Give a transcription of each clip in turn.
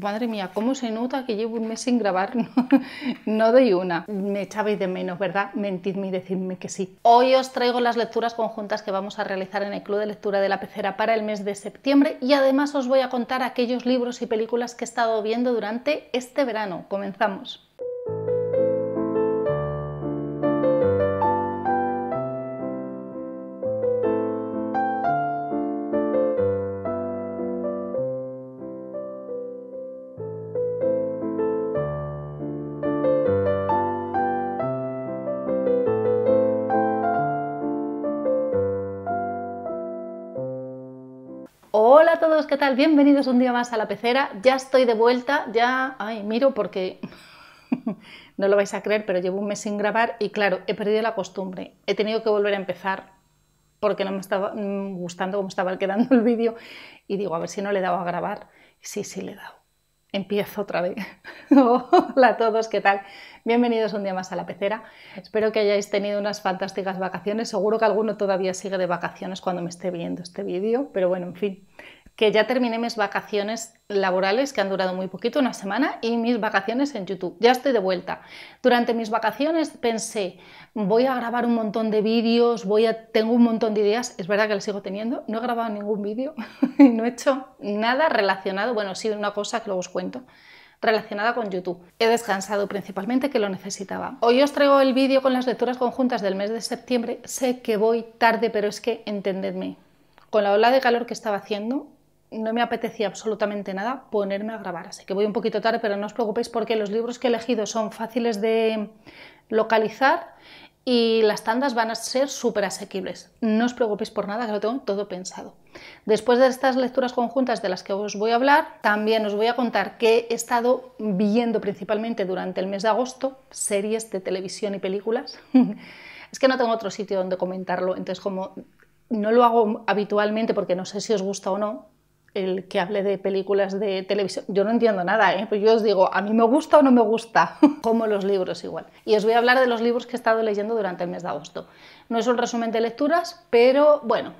madre mía, ¿cómo se nota que llevo un mes sin grabar? No, doy una. Me echabais de menos, ¿verdad? Mentidme y decidme que sí. Hoy os traigo las lecturas conjuntas que vamos a realizar en el Club de Lectura de la Pecera para el mes de septiembre y además os voy a contar aquellos libros y películas que he estado viendo durante este verano. Comenzamos. tal? Bienvenidos un día más a la pecera. Ya estoy de vuelta, ya. Ay, miro porque. no lo vais a creer, pero llevo un mes sin grabar y claro, he perdido la costumbre. He tenido que volver a empezar porque no me estaba mm, gustando cómo estaba quedando el vídeo y digo, a ver si no le he dado a grabar. Sí, sí, le he dado. Empiezo otra vez. Hola a todos, ¿qué tal? Bienvenidos un día más a la pecera. Espero que hayáis tenido unas fantásticas vacaciones. Seguro que alguno todavía sigue de vacaciones cuando me esté viendo este vídeo, pero bueno, en fin, que ya terminé mis vacaciones laborales que han durado muy poquito, una semana, y mis vacaciones en YouTube. Ya estoy de vuelta. Durante mis vacaciones pensé, voy a grabar un montón de vídeos, voy tengo un montón de ideas, es verdad que las sigo teniendo, no he grabado ningún vídeo, y no he hecho nada relacionado, bueno, sí una cosa que luego os cuento relacionada con YouTube. He descansado principalmente que lo necesitaba. Hoy os traigo el vídeo con las lecturas conjuntas del mes de septiembre. Sé que voy tarde, pero es que entendedme. Con la ola de calor que estaba haciendo, no me apetecía absolutamente nada ponerme a grabar, así que voy un poquito tarde, pero no os preocupéis porque los libros que he elegido son fáciles de localizar y las tandas van a ser súper asequibles. No os preocupéis por nada, que lo tengo todo pensado. Después de estas lecturas conjuntas de las que os voy a hablar, también os voy a contar que he estado viendo principalmente durante el mes de agosto series de televisión y películas. es que no tengo otro sitio donde comentarlo, entonces como no lo hago habitualmente porque no sé si os gusta o no, el que hable de películas de televisión. Yo no entiendo nada, ¿eh? Pues yo os digo, a mí me gusta o no me gusta, como los libros igual. Y os voy a hablar de los libros que he estado leyendo durante el mes de agosto. No es un resumen de lecturas, pero bueno,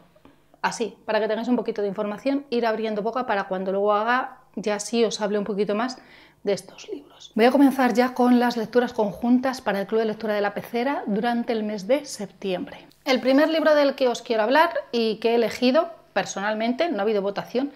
así, para que tengáis un poquito de información, ir abriendo boca para cuando luego haga, ya sí os hable un poquito más de estos libros. Voy a comenzar ya con las lecturas conjuntas para el Club de Lectura de la Pecera durante el mes de septiembre. El primer libro del que os quiero hablar y que he elegido personalmente, no ha habido votación,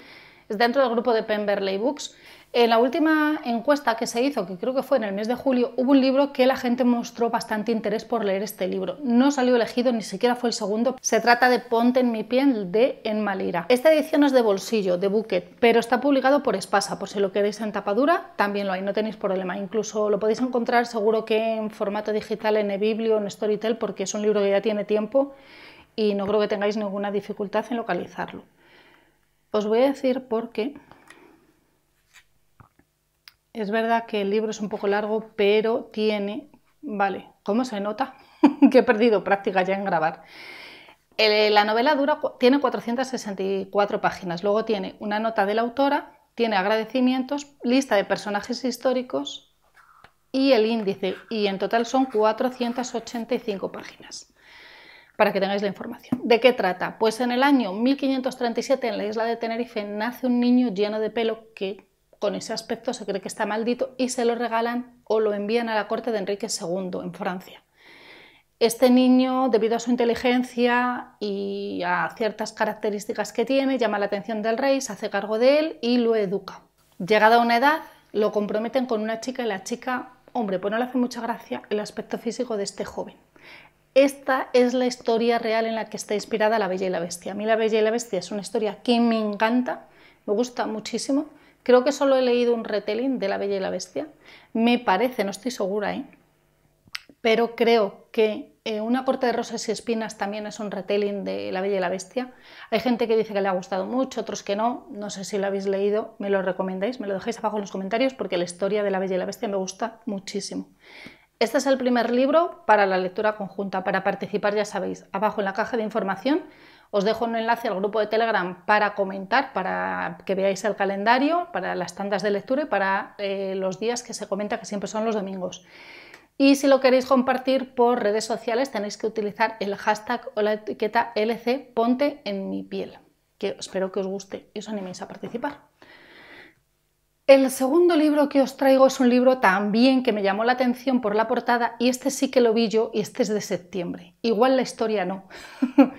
es dentro del grupo de Pemberley Books. En la última encuesta que se hizo, que creo que fue en el mes de julio, hubo un libro que la gente mostró bastante interés por leer este libro. No salió elegido, ni siquiera fue el segundo. Se trata de Ponte en mi piel de En Malira. Esta edición es de bolsillo, de bucket, pero está publicado por Espasa. Por si lo queréis en tapadura, también lo hay, no tenéis problema. Incluso lo podéis encontrar seguro que en formato digital en eBiblio, en Storytel, porque es un libro que ya tiene tiempo y no creo que tengáis ninguna dificultad en localizarlo. Os voy a decir por qué. Es verdad que el libro es un poco largo, pero tiene... Vale, ¿cómo se nota? que he perdido práctica ya en grabar. Eh, la novela dura, tiene 464 páginas, luego tiene una nota de la autora, tiene agradecimientos, lista de personajes históricos y el índice, y en total son 485 páginas para que tengáis la información. ¿De qué trata? Pues en el año 1537 en la isla de Tenerife nace un niño lleno de pelo que con ese aspecto se cree que está maldito y se lo regalan o lo envían a la corte de Enrique II en Francia. Este niño, debido a su inteligencia y a ciertas características que tiene, llama la atención del rey, se hace cargo de él y lo educa. Llegada a una edad, lo comprometen con una chica y la chica, hombre, pues no le hace mucha gracia el aspecto físico de este joven. Esta es la historia real en la que está inspirada La Bella y la Bestia. A mí La Bella y la Bestia es una historia que me encanta, me gusta muchísimo. Creo que solo he leído un retelling de La Bella y la Bestia. Me parece, no estoy segura, ¿eh? pero creo que eh, Una corte de rosas y espinas también es un retelling de La Bella y la Bestia. Hay gente que dice que le ha gustado mucho, otros que no. No sé si lo habéis leído, me lo recomendáis, me lo dejáis abajo en los comentarios porque la historia de La Bella y la Bestia me gusta muchísimo. Este es el primer libro para la lectura conjunta. Para participar, ya sabéis, abajo en la caja de información os dejo un enlace al grupo de Telegram para comentar, para que veáis el calendario, para las tandas de lectura y para eh, los días que se comenta, que siempre son los domingos. Y si lo queréis compartir por redes sociales, tenéis que utilizar el hashtag o la etiqueta LC Ponte en mi piel, que espero que os guste y os animéis a participar. El segundo libro que os traigo es un libro también que me llamó la atención por la portada y este sí que lo vi yo y este es de septiembre. Igual la historia no,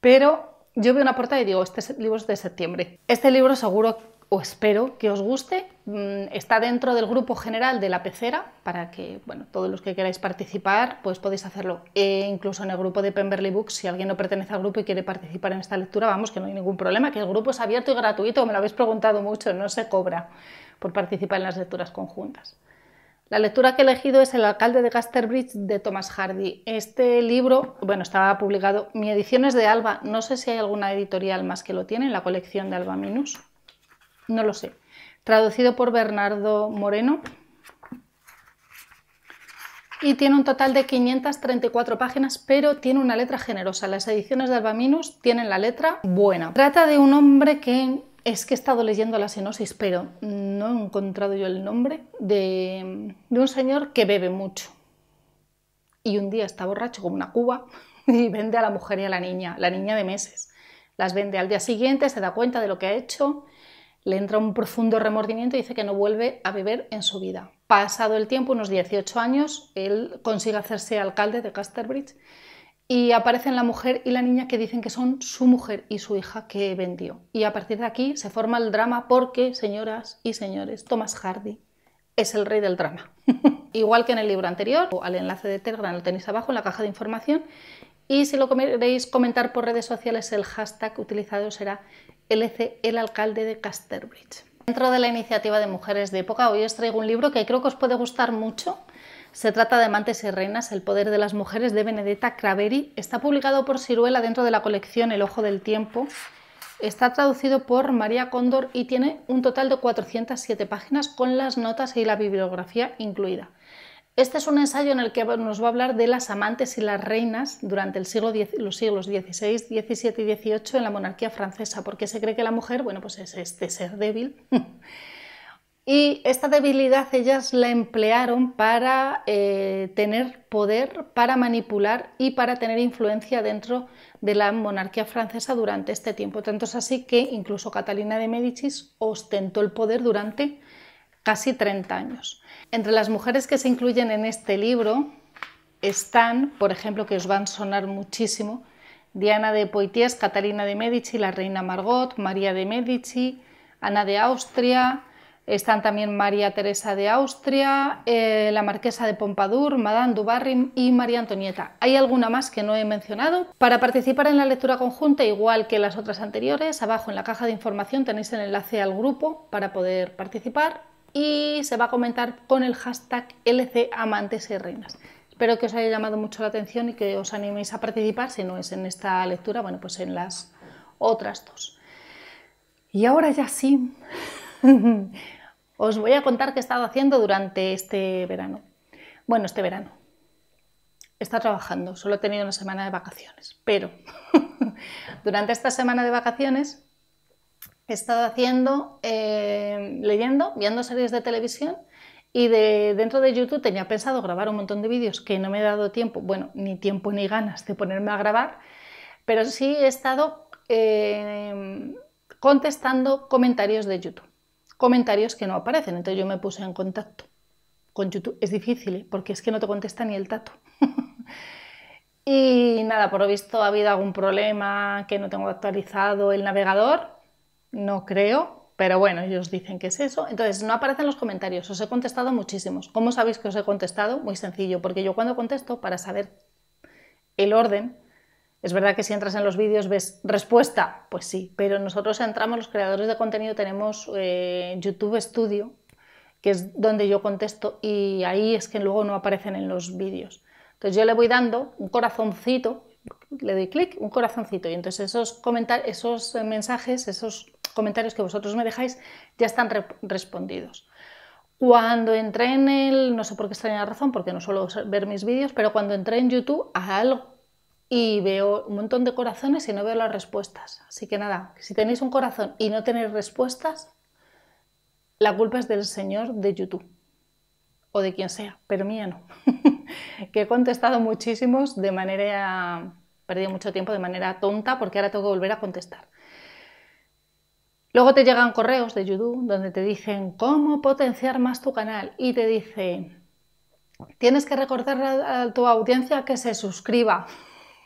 pero yo veo una portada y digo, este libro es de septiembre. Este libro seguro o espero que os guste. Mm, está dentro del grupo general de la pecera para que, bueno, todos los que queráis participar, pues podéis hacerlo. E incluso en el grupo de Pemberley Books, si alguien no pertenece al grupo y quiere participar en esta lectura, vamos, que no hay ningún problema, que el grupo es abierto y gratuito, me lo habéis preguntado mucho, no se cobra por participar en las lecturas conjuntas. La lectura que he elegido es El alcalde de Gasterbridge de Thomas Hardy. Este libro, bueno, estaba publicado, mi edición es de Alba, no sé si hay alguna editorial más que lo tiene en la colección de Alba Minus, no lo sé. Traducido por Bernardo Moreno y tiene un total de 534 páginas, pero tiene una letra generosa. Las ediciones de Alba Minus tienen la letra buena. Trata de un hombre que es que he estado leyendo la senosis, pero no he encontrado yo el nombre de, de un señor que bebe mucho. Y un día está borracho como una cuba y vende a la mujer y a la niña, la niña de meses. Las vende al día siguiente, se da cuenta de lo que ha hecho, le entra un profundo remordimiento y dice que no vuelve a beber en su vida. Pasado el tiempo, unos 18 años, él consigue hacerse alcalde de Casterbridge y aparecen la mujer y la niña que dicen que son su mujer y su hija que vendió. Y a partir de aquí se forma el drama porque, señoras y señores, Thomas Hardy es el rey del drama. Igual que en el libro anterior, o al enlace de Telegram lo tenéis abajo en la caja de información. Y si lo queréis comentar por redes sociales, el hashtag utilizado será LC, el alcalde de Casterbridge. Dentro de la iniciativa de mujeres de época, hoy os traigo un libro que creo que os puede gustar mucho se trata de Amantes y Reinas, El Poder de las Mujeres de Benedetta Craveri. Está publicado por Siruela dentro de la colección El Ojo del Tiempo. Está traducido por María Cóndor y tiene un total de 407 páginas con las notas y la bibliografía incluida. Este es un ensayo en el que nos va a hablar de las amantes y las reinas durante el siglo los siglos XVI, XVII y XVIII en la monarquía francesa, porque se cree que la mujer, bueno, pues es este ser débil Y esta debilidad ellas la emplearon para eh, tener poder, para manipular y para tener influencia dentro de la monarquía francesa durante este tiempo. Tanto es así que incluso Catalina de Médicis ostentó el poder durante casi 30 años. Entre las mujeres que se incluyen en este libro están, por ejemplo, que os van a sonar muchísimo, Diana de Poitiers, Catalina de Medici, la reina Margot, María de Medici, Ana de Austria, están también María Teresa de Austria, eh, la Marquesa de Pompadour, Madame du y María Antonieta. ¿Hay alguna más que no he mencionado? Para participar en la lectura conjunta, igual que las otras anteriores, abajo en la caja de información tenéis el enlace al grupo para poder participar y se va a comentar con el hashtag LC Amantes y Reinas. Espero que os haya llamado mucho la atención y que os animéis a participar, si no es en esta lectura, bueno, pues en las otras dos. Y ahora ya sí. Os voy a contar qué he estado haciendo durante este verano. Bueno, este verano. He estado trabajando, solo he tenido una semana de vacaciones, pero durante esta semana de vacaciones he estado haciendo, eh, leyendo, viendo series de televisión y de, dentro de YouTube tenía pensado grabar un montón de vídeos que no me he dado tiempo, bueno, ni tiempo ni ganas de ponerme a grabar, pero sí he estado eh, contestando comentarios de YouTube comentarios que no aparecen. Entonces yo me puse en contacto con YouTube. Es difícil, ¿eh? porque es que no te contesta ni el tato. y nada, por lo visto ha habido algún problema que no tengo actualizado el navegador. No creo, pero bueno, ellos dicen que es eso. Entonces no aparecen los comentarios. Os he contestado muchísimos. ¿Cómo sabéis que os he contestado? Muy sencillo, porque yo cuando contesto, para saber el orden, es verdad que si entras en los vídeos ves respuesta, pues sí, pero nosotros entramos, los creadores de contenido, tenemos eh, YouTube Studio, que es donde yo contesto y ahí es que luego no aparecen en los vídeos. Entonces yo le voy dando un corazoncito, le doy clic, un corazoncito y entonces esos, esos eh, mensajes, esos comentarios que vosotros me dejáis ya están respondidos. Cuando entré en el, no sé por qué extraña razón, porque no suelo ver mis vídeos, pero cuando entré en YouTube, algo y veo un montón de corazones y no veo las respuestas. Así que nada, si tenéis un corazón y no tenéis respuestas, la culpa es del señor de YouTube o de quien sea, pero mía no. que he contestado muchísimos de manera, perdí mucho tiempo de manera tonta porque ahora tengo que volver a contestar. Luego te llegan correos de YouTube donde te dicen cómo potenciar más tu canal y te dice, tienes que recordar a tu audiencia que se suscriba.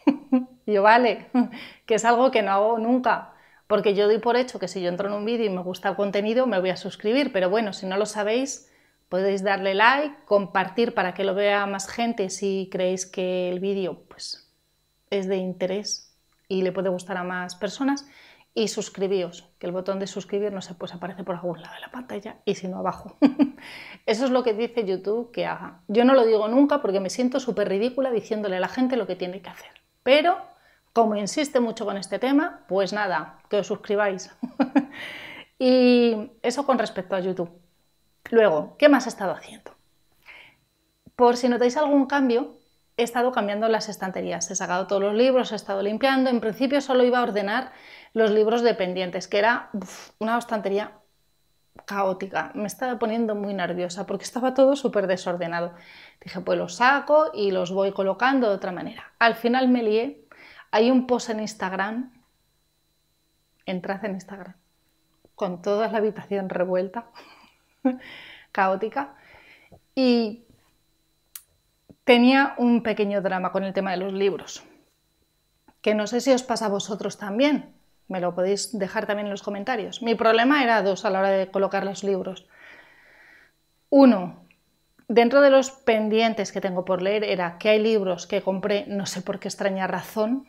yo, vale, que es algo que no hago nunca, porque yo doy por hecho que si yo entro en un vídeo y me gusta el contenido, me voy a suscribir, pero bueno, si no lo sabéis, podéis darle like, compartir para que lo vea más gente si creéis que el vídeo pues, es de interés y le puede gustar a más personas y suscribíos, que el botón de suscribir no se pues aparece por algún lado de la pantalla y si no abajo. Eso es lo que dice YouTube que haga. Yo no lo digo nunca porque me siento súper ridícula diciéndole a la gente lo que tiene que hacer. Pero, como insiste mucho con este tema, pues nada, que os suscribáis. y eso con respecto a YouTube. Luego, ¿qué más he estado haciendo? Por si notáis algún cambio, he estado cambiando las estanterías. He sacado todos los libros, he estado limpiando. En principio solo iba a ordenar los libros dependientes, que era una estantería caótica. Me estaba poniendo muy nerviosa porque estaba todo súper desordenado. Dije, pues los saco y los voy colocando de otra manera. Al final me lié. Hay un post en Instagram. Entrad en Instagram. Con toda la habitación revuelta, caótica. Y tenía un pequeño drama con el tema de los libros. Que no sé si os pasa a vosotros también. Me lo podéis dejar también en los comentarios. Mi problema era dos a la hora de colocar los libros. Uno, Dentro de los pendientes que tengo por leer era que hay libros que compré, no sé por qué extraña razón,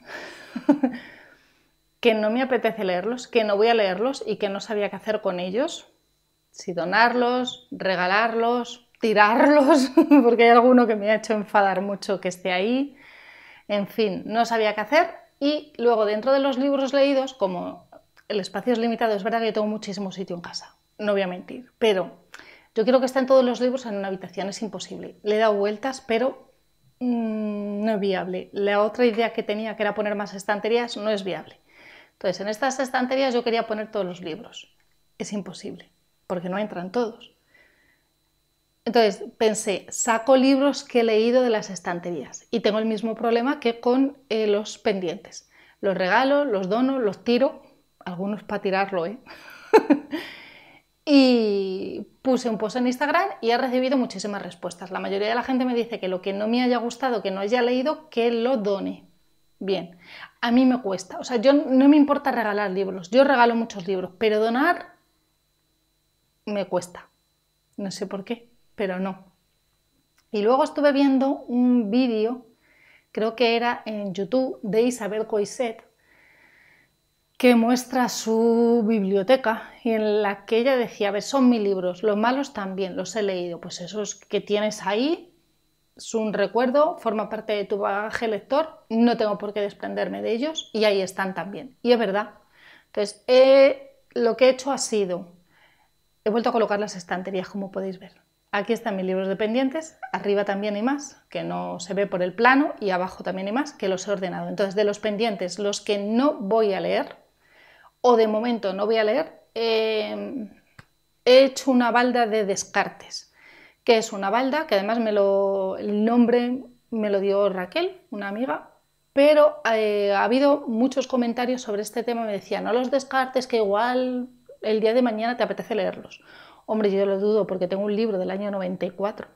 que no me apetece leerlos, que no voy a leerlos y que no sabía qué hacer con ellos. Si donarlos, regalarlos, tirarlos, porque hay alguno que me ha hecho enfadar mucho que esté ahí. En fin, no sabía qué hacer. Y luego dentro de los libros leídos, como el espacio es limitado, es verdad que tengo muchísimo sitio en casa, no voy a mentir, pero yo quiero que estén todos los libros en una habitación, es imposible. Le he dado vueltas, pero mm, no es viable. La otra idea que tenía, que era poner más estanterías, no es viable. Entonces, en estas estanterías yo quería poner todos los libros. Es imposible, porque no entran todos. Entonces pensé, saco libros que he leído de las estanterías y tengo el mismo problema que con eh, los pendientes. Los regalo, los dono, los tiro, algunos para tirarlo, ¿eh? y puse un post en Instagram y he recibido muchísimas respuestas. La mayoría de la gente me dice que lo que no me haya gustado, que no haya leído, que lo done. Bien, a mí me cuesta. O sea, yo no me importa regalar libros. Yo regalo muchos libros, pero donar me cuesta. No sé por qué, pero no. Y luego estuve viendo un vídeo, creo que era en YouTube, de Isabel Coiset, que muestra su biblioteca y en la que ella decía, son mis libros, los malos también, los he leído, pues esos que tienes ahí es un recuerdo, forma parte de tu bagaje lector, no tengo por qué desprenderme de ellos y ahí están también. Y es verdad. Entonces, lo que he hecho ha sido, he vuelto a colocar las estanterías, como podéis ver. Aquí están mis libros pendientes, arriba también hay más, que no se ve por el plano, y abajo también hay más, que los he ordenado. Entonces, de los pendientes, los que no voy a leer, o de momento no voy a leer, em, he hecho una balda de Descartes, que es una balda que además me lo, el nombre me lo dio Raquel, una amiga, pero eh, ha habido muchos comentarios sobre este tema. Me decían, no los descartes, que igual el día de mañana te apetece leerlos. Hombre, yo lo dudo porque tengo un libro del año 94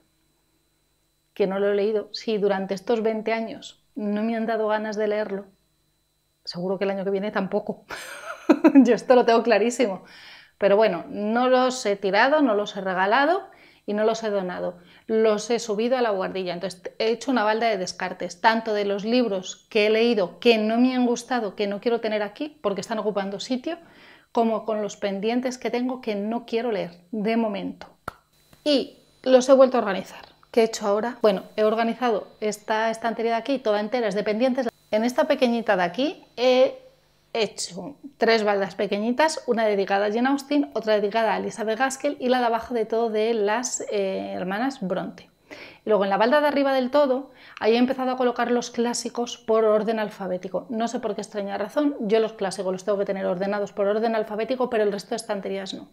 que no lo he leído. Si durante estos 20 años no me han dado ganas de leerlo, seguro que el año que viene tampoco. Yo esto lo tengo clarísimo. Pero bueno, no los he tirado, no los he regalado y no los he donado. Los he subido a la guardilla. Entonces he hecho una balda de descartes, tanto de los libros que he leído que no me han gustado, que no quiero tener aquí porque están ocupando sitio, como con los pendientes que tengo que no quiero leer de momento. Y los he vuelto a organizar. ¿Qué he hecho ahora? Bueno, he organizado esta estantería de aquí, toda entera, es de pendientes. En esta pequeñita de aquí he hecho tres baldas pequeñitas, una dedicada a Jane Austen, otra dedicada a Elizabeth Gaskell y la de abajo de todo de las eh, hermanas Bronte. Luego en la balda de arriba del todo, ahí he empezado a colocar los clásicos por orden alfabético. No sé por qué extraña razón, yo los clásicos los tengo que tener ordenados por orden alfabético, pero el resto de estanterías no.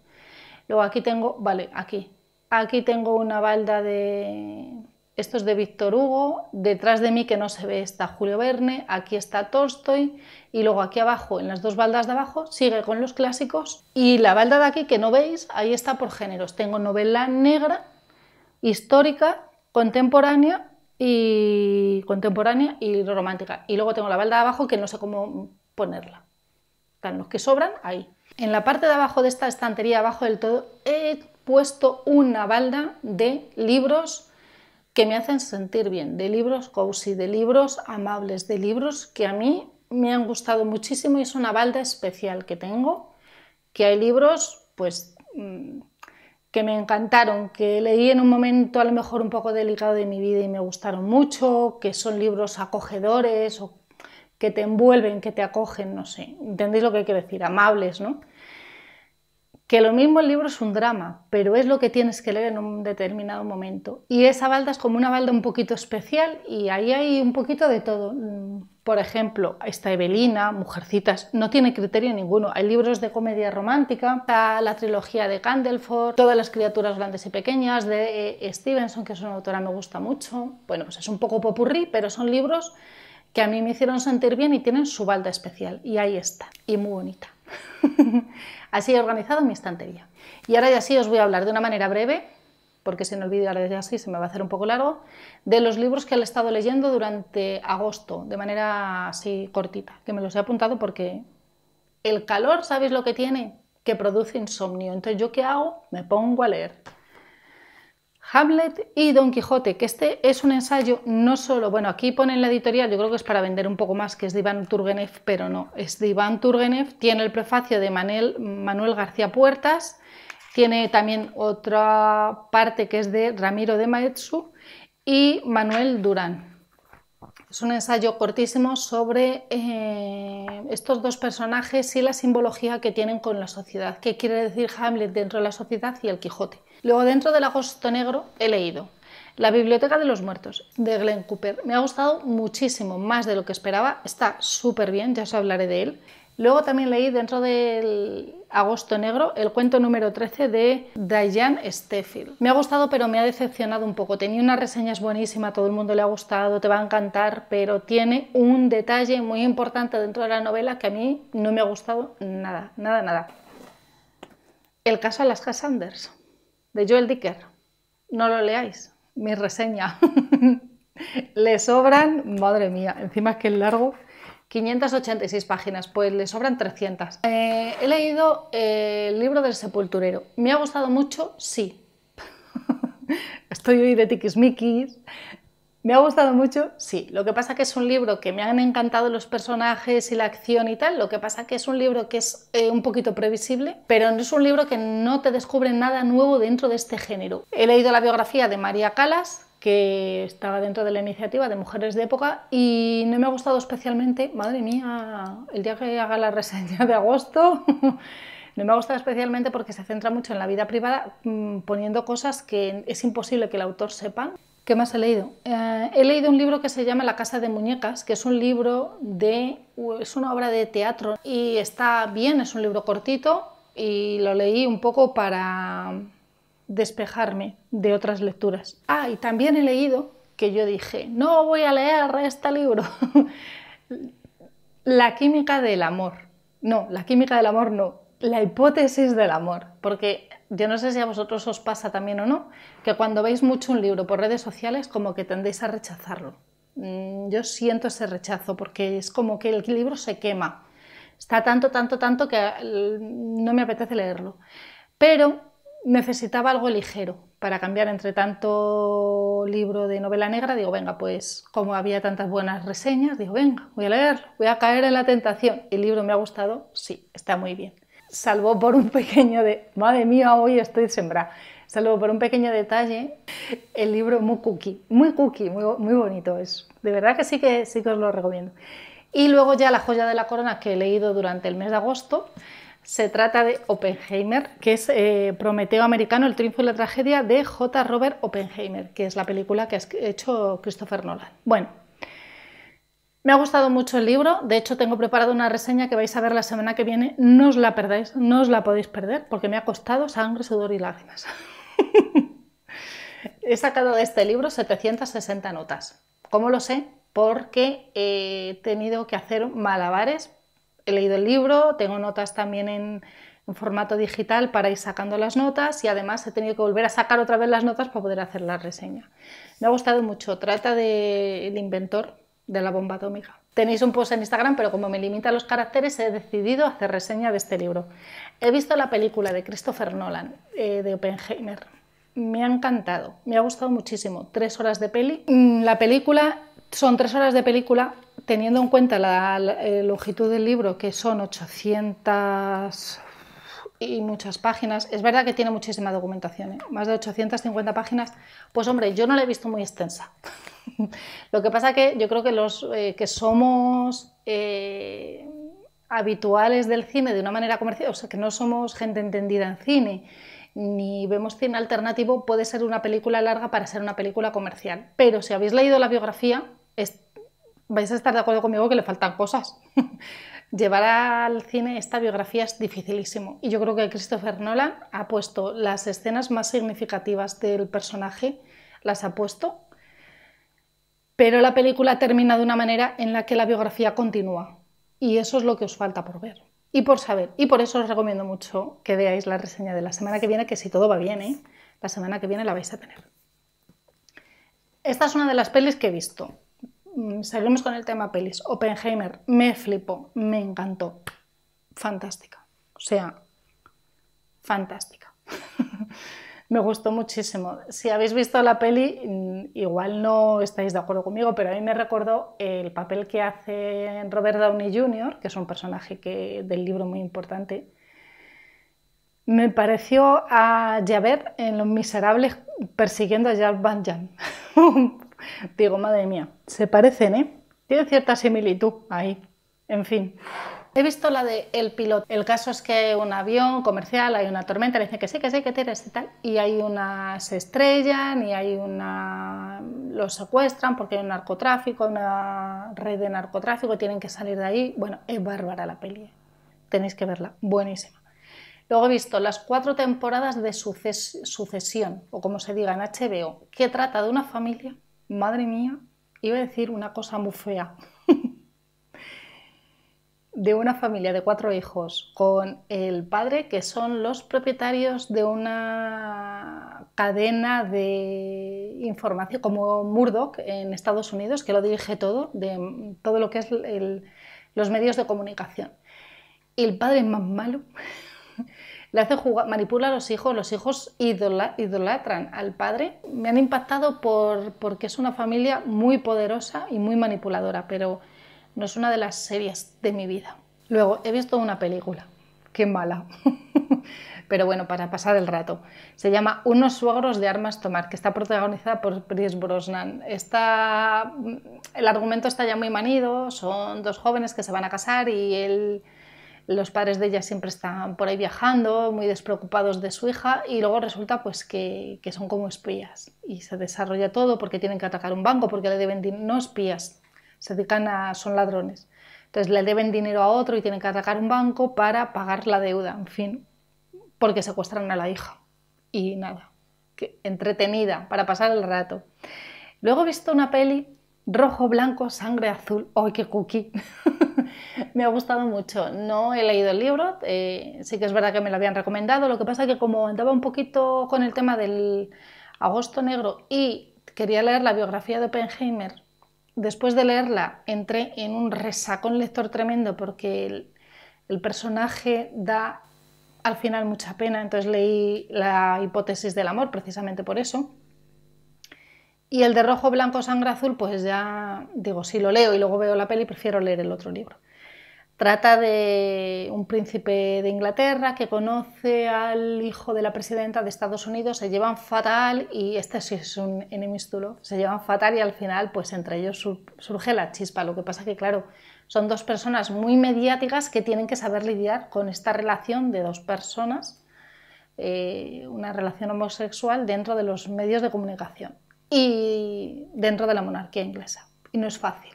Luego aquí tengo, vale, aquí. Aquí tengo una balda de esto es de Víctor Hugo, detrás de mí que no se ve está Julio Verne, aquí está Tolstoy y luego aquí abajo, en las dos baldas de abajo, sigue con los clásicos y la balda de aquí que no veis, ahí está por géneros. Tengo novela negra, histórica, contemporánea y contemporánea y romántica. Y luego tengo la balda de abajo que no sé cómo ponerla. Están los que sobran ahí. En la parte de abajo de esta estantería, abajo del todo, he puesto una balda de libros que me hacen sentir bien, de libros cozy, de libros amables, de libros que a mí me han gustado muchísimo y es una balda especial que tengo, que hay libros pues mm, que me encantaron, que leí en un momento a lo mejor un poco delicado de mi vida y me gustaron mucho, que son libros acogedores o que te envuelven, que te acogen, no sé, entendéis lo que quiero decir, amables, ¿no? que lo mismo el libro es un drama, pero es lo que tienes que leer en un determinado momento. Y esa balda es como una balda un poquito especial y ahí hay un poquito de todo. Mm, por ejemplo, está Evelina, Mujercitas, no tiene criterio ninguno. Hay libros de comedia romántica, está la trilogía de Candleford, todas las criaturas grandes y pequeñas de eh, Stevenson, que es una autora que me gusta mucho. Bueno, pues es un poco popurrí, pero son libros que a mí me hicieron sentir bien y tienen su balda especial. Y ahí está, y muy bonita. así he organizado mi estantería. Y ahora ya sí os voy a hablar de una manera breve, porque si no el vídeo ahora ya sí se me va a hacer un poco largo, de los libros que he estado leyendo durante agosto, de manera así cortita, que me los he apuntado porque el calor, ¿sabéis lo que tiene? Que produce insomnio. Entonces, ¿yo qué hago? Me pongo a leer. Hamlet y Don Quijote, que este es un ensayo no solo, bueno, aquí pone en la editorial, yo creo que es para vender un poco más, que es de Iván Turgenev, pero no, es de Iván Turgenev, tiene el prefacio de Manuel, García Puertas, tiene también otra parte que es de Ramiro de Maetsu y Manuel Durán. Es un ensayo cortísimo sobre eh, estos dos personajes y la simbología que tienen con la sociedad, qué quiere decir Hamlet dentro de la sociedad y el Quijote. Luego, dentro del agosto negro, he leído La Biblioteca de los Muertos, de Glenn Cooper. Me ha gustado muchísimo, más de lo que esperaba. Está súper bien, ya os hablaré de él. Luego también leí dentro del Agosto Negro el cuento número 13 de Diane Steffield. Me ha gustado pero me ha decepcionado un poco. Tenía unas reseñas buenísimas, todo el mundo le ha gustado, te va a encantar, pero tiene un detalle muy importante dentro de la novela que a mí no me ha gustado nada, nada, nada. El caso Alaska Sanders de Joel Dicker. No lo leáis, mi reseña. le sobran, madre mía, encima que es largo. 586 páginas, pues le sobran 300. Eh, he leído eh, el libro del sepulturero. ¿Me ha gustado mucho? Sí. Estoy hoy de tiquismiquis, ¿Me ha gustado mucho? Sí, lo que pasa que es un libro que me han encantado los personajes y la acción y tal, lo que pasa que es un libro que es eh, un poquito previsible, pero no es un libro que no te descubre nada nuevo dentro de este género. He leído la biografía de María Calas, que estaba dentro de la iniciativa de Mujeres de Época y no me ha gustado especialmente, madre mía, el día que haga la reseña de agosto, no me ha gustado especialmente porque se centra mucho en la vida privada mm, poniendo cosas que es imposible que el autor sepa ¿Qué más he leído? Eh, he leído un libro que se llama La Casa de Muñecas, que es un libro de. es una obra de teatro y está bien, es un libro cortito y lo leí un poco para despejarme de otras lecturas. Ah, y también he leído que yo dije, no voy a leer este libro. la química del amor. No, la química del amor no la hipótesis del amor, porque yo no sé si a vosotros os pasa también o no, que cuando veis mucho un libro por redes sociales como que tendéis a rechazarlo. Mm, yo siento ese rechazo porque es como que el libro se quema. Está tanto, tanto, tanto que mm, no me apetece leerlo. Pero necesitaba algo ligero para cambiar entre tanto libro de novela negra. Digo, venga, pues como había tantas buenas reseñas, digo, venga, voy a leerlo, voy a caer en la tentación. El libro me ha gustado, sí, está muy bien salvo por un pequeño de... Madre mía, hoy estoy sembrada. Salvo por un pequeño detalle, el libro muy cookie, muy cookie, muy, bonito es. De verdad que sí que sí que os lo recomiendo. Y luego ya la joya de la corona que he leído durante el mes de agosto. Se trata de Oppenheimer, que es eh, Prometeo americano, el triunfo y la tragedia de J. Robert Oppenheimer, que es la película que ha hecho Christopher Nolan. Bueno, me ha gustado mucho el libro, de hecho tengo preparado una reseña que vais a ver la semana que viene, no os la perdáis, no os la podéis perder porque me ha costado sangre, sudor y lágrimas. He sacado de este libro 760 notas. ¿Cómo lo sé? Porque he tenido que hacer malabares. He leído el libro, tengo notas también en, formato digital para ir sacando las notas y además he tenido que volver a sacar otra vez las notas para poder hacer la reseña. Me ha gustado mucho, trata de inventor de la bomba atómica. Tenéis un post en Instagram, pero como me limita los caracteres, he decidido hacer reseña de este libro. He visto la película de Christopher Nolan, eh, de Oppenheimer. Me ha encantado, me ha gustado muchísimo. Tres horas de peli. Mm, la película son tres horas de película, teniendo en cuenta la, eh, longitud del libro, que son 800 y muchas páginas. Es verdad que tiene muchísima documentación, ¿eh? más de 850 páginas. Pues hombre, yo no la he visto muy extensa. Lo que pasa que yo creo que los eh, que somos eh, habituales del cine de una manera comercial, o sea, que no somos gente entendida en cine, ni vemos cine alternativo, puede ser una película larga para ser una película comercial. Pero si habéis leído la biografía, vais a estar de acuerdo conmigo que le faltan cosas. Llevar al cine esta biografía es dificilísimo y yo creo que Christopher Nolan ha puesto las escenas más significativas del personaje, las ha puesto pero la película termina de una manera en la que la biografía continúa. Y eso es lo que os falta por ver y por saber. Y por eso os recomiendo mucho que veáis la reseña de la semana que viene, que si todo va bien, ¿eh? la semana que viene la vais a tener. Esta es una de las pelis que he visto. Mm, Seguimos con el tema pelis. Oppenheimer, me flipó, me encantó. Fantástica. O sea, fantástica. me gustó muchísimo. Si habéis visto la peli, mm, igual no estáis de acuerdo conmigo, pero a mí me recordó el papel que hace Robert Downey Jr., que es un personaje que, del libro muy importante. Me pareció a Javert en Los Miserables persiguiendo a Van Jan. Digo, madre mía, se parecen, ¿eh? Tienen cierta similitud ahí. En fin, He visto la de El piloto. El caso es que un avión comercial, hay una tormenta, le dicen que sí, que sí, que tienes y tal. Y hay unas estrellas, y hay una... los secuestran porque hay un narcotráfico, una red de narcotráfico, tienen que salir de ahí. Bueno, es bárbara la peli. ¿eh? Tenéis que verla. Buenísima. Luego he visto las cuatro temporadas de sucesión, o como se diga en HBO, que trata de una familia, madre mía, iba a decir una cosa muy fea. de una familia de cuatro hijos con el padre, que son los propietarios de una cadena de información como Murdoch en Estados Unidos, que lo dirige todo, de todo lo que es los medios de comunicación. Y el padre es más malo. Le hace jugar, manipula a los hijos, los hijos idolatran al padre. Me han impactado por, porque es una familia muy poderosa y muy manipuladora, pero no es una de las series de mi vida. Luego, he visto una película. Qué mala. Pero bueno, para pasar el rato. Se llama Unos suegros de armas tomar, que está protagonizada por Chris Brosnan. Está... El argumento está ya muy manido. Son dos jóvenes que se van a casar y Los padres de ella siempre están por ahí viajando, muy despreocupados de su hija, y luego resulta pues que, son como espías. Y se desarrolla todo porque tienen que atacar un banco, porque le deben no espías, se dedican a, son ladrones. Entonces le deben dinero a otro y tienen que atacar un banco para pagar la deuda, en fin, porque secuestran a la hija. Y nada, entretenida, para pasar el rato. Luego he visto una peli rojo, blanco, sangre azul. ¡Ay, qué cookie! me ha gustado mucho. No he leído el libro, eh, sí que es verdad que me lo habían recomendado. Lo que pasa que como andaba un poquito con el tema del agosto negro y quería leer la biografía de Oppenheimer, después de leerla entré en un resacón lector tremendo porque el, el personaje da al final mucha pena, entonces leí la hipótesis del amor precisamente por eso. Y el de rojo, blanco, sangre azul, pues ya digo, si lo leo y luego veo la peli, prefiero leer el otro libro. Trata de un príncipe de Inglaterra que conoce al hijo de la presidenta de Estados Unidos, se llevan fatal y este sí es un enemistulo, se llevan fatal y al final pues entre ellos surge la chispa. Lo que pasa que claro, son dos personas muy mediáticas que tienen que saber lidiar con esta relación de dos personas, eh, una relación homosexual dentro de los medios de comunicación y dentro de la monarquía inglesa. Y no es fácil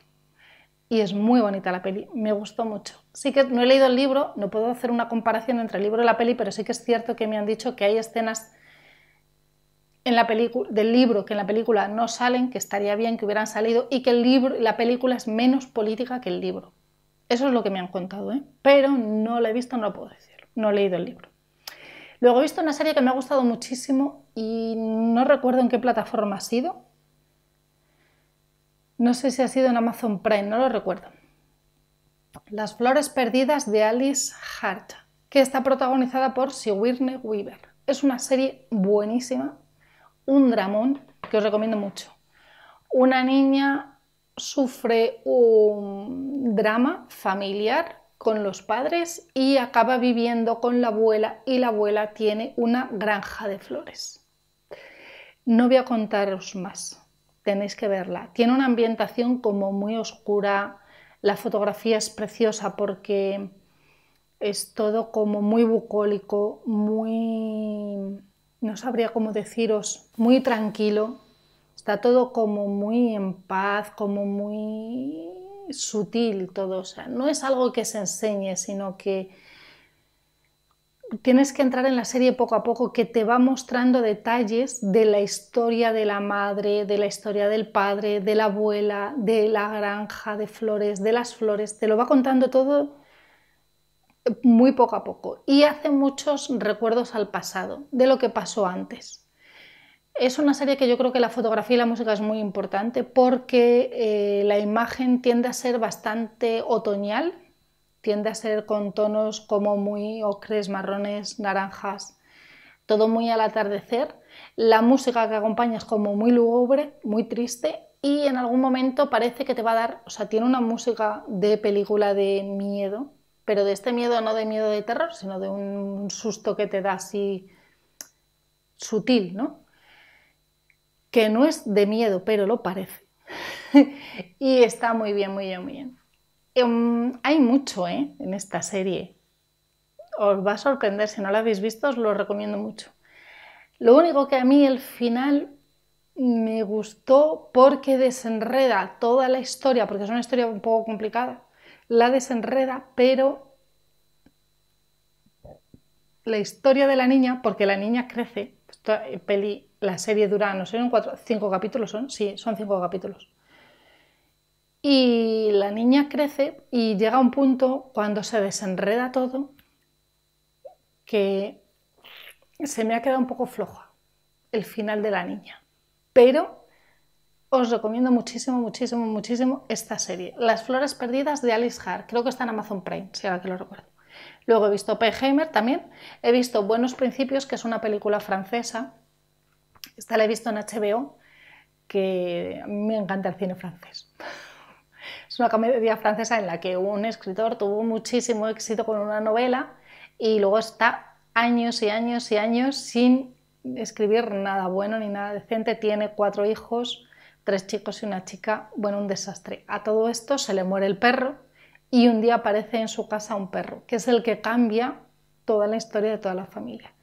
y es muy bonita la peli, me gustó mucho. Sí que no he leído el libro, no puedo hacer una comparación entre el libro y la peli, pero sí que es cierto que me han dicho que hay escenas en la del libro que en la película no salen, que estaría bien que hubieran salido y que el libro, la película es menos política que el libro. Eso es lo que me han contado, ¿eh? pero no la he visto, no lo puedo decir, no he leído el libro. Luego he visto una serie que me ha gustado muchísimo y no recuerdo en qué plataforma ha sido, no sé si ha sido en Amazon Prime, no lo recuerdo. Las flores perdidas de Alice Hart, que está protagonizada por Sigourney Weaver. Es una serie buenísima, un dramón que os recomiendo mucho. Una niña sufre un drama familiar con los padres y acaba viviendo con la abuela y la abuela tiene una granja de flores. No voy a contaros más tenéis que verla. Tiene una ambientación como muy oscura, la fotografía es preciosa porque es todo como muy bucólico, muy, no sabría cómo deciros, muy tranquilo, está todo como muy en paz, como muy sutil todo, o sea, no es algo que se enseñe, sino que tienes que entrar en la serie poco a poco que te va mostrando detalles de la historia de la madre, de la historia del padre, de la abuela, de la granja de flores, de las flores, te lo va contando todo muy poco a poco y hace muchos recuerdos al pasado, de lo que pasó antes. Es una serie que yo creo que la fotografía y la música es muy importante porque eh, la imagen tiende a ser bastante otoñal, tiende a ser con tonos como muy ocres, marrones, naranjas, todo muy al atardecer. La música que acompaña es como muy lúgubre, muy triste y en algún momento parece que te va a dar, o sea, tiene una música de película de miedo, pero de este miedo no de miedo de terror, sino de un susto que te da así sutil, ¿no? Que no es de miedo, pero lo parece. y está muy bien, muy bien, muy bien. Em, hay mucho ¿eh? en esta serie. Os va a sorprender, si no la habéis visto, os lo recomiendo mucho. Lo único que a mí el final me gustó porque desenreda toda la historia, porque es una historia un poco complicada, la desenreda, pero la historia de la niña, porque la niña crece, pues, eh, peli, la serie dura, no sé, cinco capítulos son, sí, son cinco capítulos. Y la niña crece y llega a un punto cuando se desenreda todo que se me ha quedado un poco floja el final de la niña. Pero os recomiendo muchísimo, muchísimo, muchísimo esta serie. Las flores perdidas de Alice Hart. Creo que está en Amazon Prime, si ahora que lo recuerdo. Luego he visto Oppenheimer también. He visto Buenos Principios, que es una película francesa. Esta la he visto en HBO, que me encanta el cine francés. Es una comedia francesa en la que un escritor tuvo muchísimo éxito con una novela y luego está años y años y años sin escribir nada bueno ni nada decente. Tiene cuatro hijos, tres chicos y una chica. Bueno, un desastre. A todo esto se le muere el perro y un día aparece en su casa un perro, que es el que cambia toda la historia de toda la familia.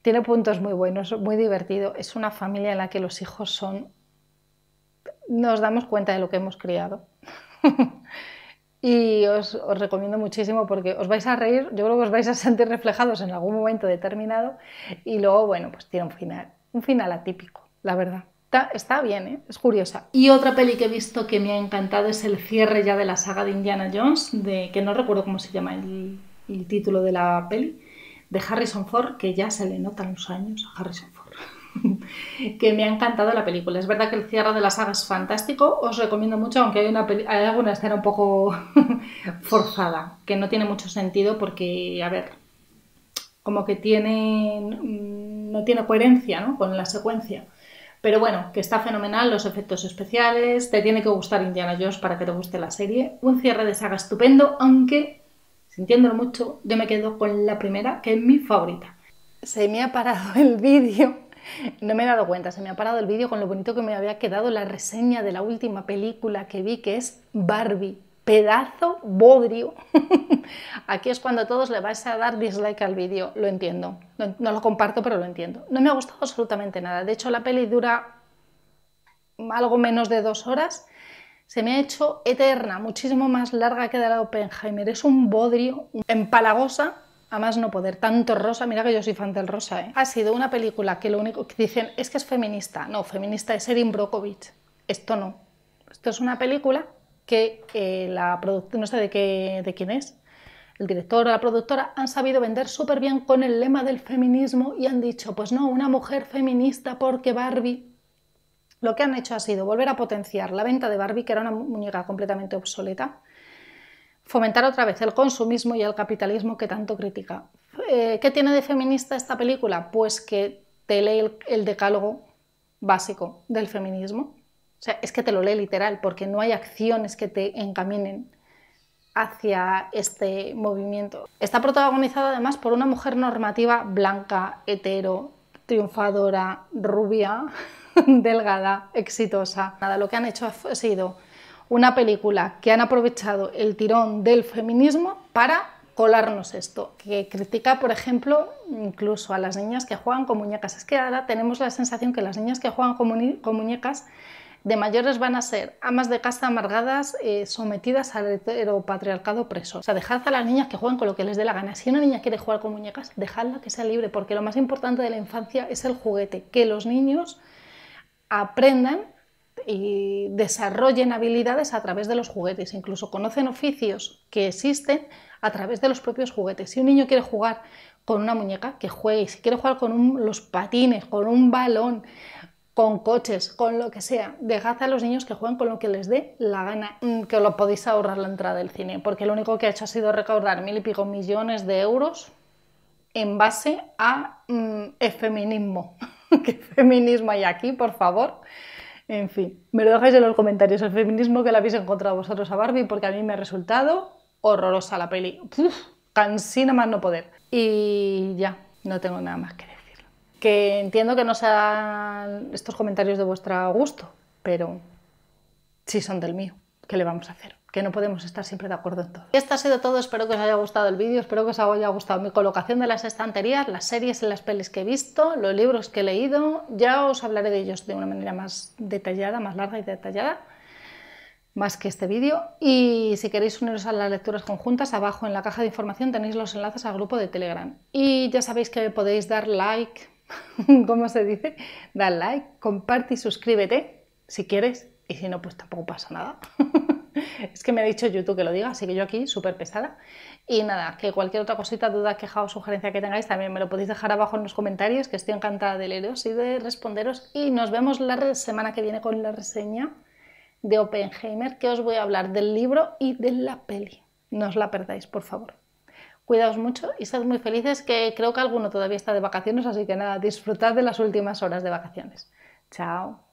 Tiene puntos muy buenos, muy divertido. Es una familia en la que los hijos son nos damos cuenta de lo que hemos criado. y os, recomiendo muchísimo porque os vais a reír, yo creo que os vais a sentir reflejados en algún momento determinado y luego, bueno, pues tiene un final, un final atípico, la verdad. Está, bien, ¿eh? es curiosa. Y otra peli que he visto que me ha encantado es el cierre ya de la saga de Indiana Jones, de, que no recuerdo cómo se llama el, título de la peli, de Harrison Ford, que ya se le notan los años a Harrison que me ha encantado la película. Es verdad que el cierre de la saga es fantástico, os recomiendo mucho, aunque hay, una alguna escena un poco forzada, que no tiene mucho sentido porque, a ver, como que tiene, mm, no tiene coherencia ¿no? con la secuencia. Pero bueno, que está fenomenal, los efectos especiales, te tiene que gustar Indiana Jones para que te guste la serie. Un cierre de saga estupendo, aunque, sintiéndolo mucho, yo me quedo con la primera, que es mi favorita. Se me ha parado el vídeo no me he dado cuenta, se me ha parado el vídeo con lo bonito que me había quedado la reseña de la última película que vi, que es Barbie. Pedazo bodrio. Aquí es cuando todos le vais a dar dislike al vídeo, lo entiendo. No, lo comparto, pero lo entiendo. No me ha gustado absolutamente nada. De hecho, la peli dura algo menos de dos horas. Se me ha hecho eterna, muchísimo más larga que de la Oppenheimer. Es un bodrio, empalagosa, a más no poder. Tanto rosa, mira que yo soy fan del rosa, ¿eh? Ha sido una película que lo único que dicen es que es feminista. No, feminista es Erin Brockovich. Esto no. Esto es una película que eh, la productora, no sé de, qué, de quién es, el director o la productora han sabido vender súper bien con el lema del feminismo y han dicho, pues no, una mujer feminista porque Barbie. Lo que han hecho ha sido volver a potenciar la venta de Barbie, que era una muñeca completamente obsoleta, fomentar otra vez el consumismo y el capitalismo que tanto critica. Eh, ¿Qué tiene de feminista esta película? Pues que te lee el, el decálogo básico del feminismo. O sea, es que te lo lee literal, porque no hay acciones que te encaminen hacia este movimiento. Está protagonizada además por una mujer normativa blanca, hetero, triunfadora, rubia, delgada, exitosa. Nada, lo que han hecho ha sido una película que han aprovechado el tirón del feminismo para colarnos esto, que critica, por ejemplo, incluso a las niñas que juegan con muñecas. Es que ahora tenemos la sensación que las niñas que juegan con, muñecas de mayores van a ser amas de casa amargadas eh, sometidas al heteropatriarcado preso. O sea, dejad a las niñas que juegan con lo que les dé la gana. Si una niña quiere jugar con muñecas, dejadla que sea libre, porque lo más importante de la infancia es el juguete, que los niños aprendan y desarrollen habilidades a través de los juguetes, incluso conocen oficios que existen a través de los propios juguetes. Si un niño quiere jugar con una muñeca, que juegue, si quiere jugar con los patines, con un balón, con coches, con lo que sea, dejad a los niños que jueguen con lo que les dé la gana, mm, que lo podéis ahorrar la entrada del cine, porque lo único que ha hecho ha sido recaudar mil y pico millones de euros en base a mm, el feminismo. ¿Qué feminismo hay aquí, por favor? En fin, me lo dejáis en los comentarios el feminismo que le habéis encontrado vosotros a Barbie, porque a mí me ha resultado horrorosa la peli. cansina más no poder. Y ya, no tengo nada más que decir. Que entiendo que no sean estos comentarios de vuestro gusto, pero sí son del mío. ¿Qué le vamos a hacer? que no podemos estar siempre de acuerdo en todo. Y esto ha sido todo, espero que os haya gustado el vídeo, espero que os haya gustado mi colocación de las estanterías, las series y las pelis que he visto, los libros que he leído, ya os hablaré de ellos de una manera más detallada, más larga y detallada, más que este vídeo. Y si queréis uniros a las lecturas conjuntas, abajo en la caja de información tenéis los enlaces al grupo de Telegram. Y ya sabéis que podéis dar like, ¿cómo se dice? Dar like, comparte y suscríbete si quieres, y si no, pues tampoco pasa nada. es que me ha dicho YouTube que lo diga, así que yo aquí súper pesada. Y nada, que cualquier otra cosita, duda, queja o sugerencia que tengáis, también me lo podéis dejar abajo en los comentarios, que estoy encantada de leeros y de responderos. Y nos vemos la semana que viene con la reseña de Oppenheimer, que os voy a hablar del libro y de la peli. No os la perdáis, por favor. Cuidaos mucho y sed muy felices, que creo que alguno todavía está de vacaciones, así que nada, disfrutad de las últimas horas de vacaciones. Chao.